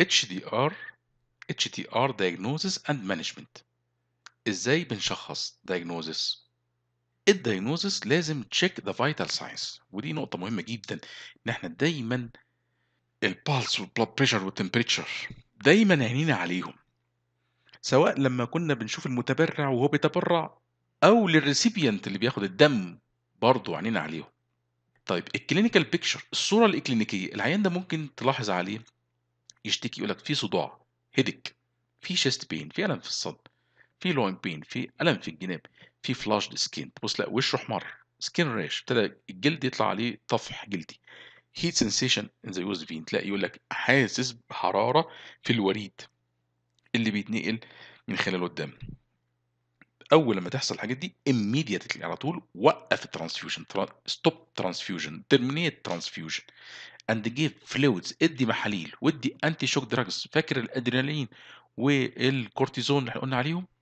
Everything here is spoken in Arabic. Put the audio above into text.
HDR HDR Diagnosis and Management ازاي بنشخص diagnosis الدايجنوزس لازم تشيك ذا فيتال ساينس ودي نقطة مهمة جدا ان احنا دايما البالس والبلاد بريشر والتمبريتشر دايما عينينا عليهم سواء لما كنا بنشوف المتبرع وهو بيتبرع او للريسيبيانت اللي بياخد الدم برضه عينينا عليهم طيب الكلينيكال بيكشر الصورة الاكلينيكية العيان ده ممكن تلاحظ عليه يشتكي يقول لك في صداع هيدك في شيست بين في الم في الصدر في لوين بين في الم في الجناب في فلاشد سكين تبص لا وشه حمر سكين ريش ابتدى الجلد يطلع عليه طفح جلدي هيت ان ذا يوز فين تلاقي يقول لك حاسس بحراره في الوريد اللي بيتنقل من خلاله الدم اول لما تحصل الحاجات دي immediately على طول وقف الترانسفيوجن ستوب ترانسفيوجن ترمينيت ترانسفيوجن اند جيف فلويدز ادي محاليل وادي انتي شوك دراجز فاكر الادرينالين والكورتيزون اللي قلنا عليهم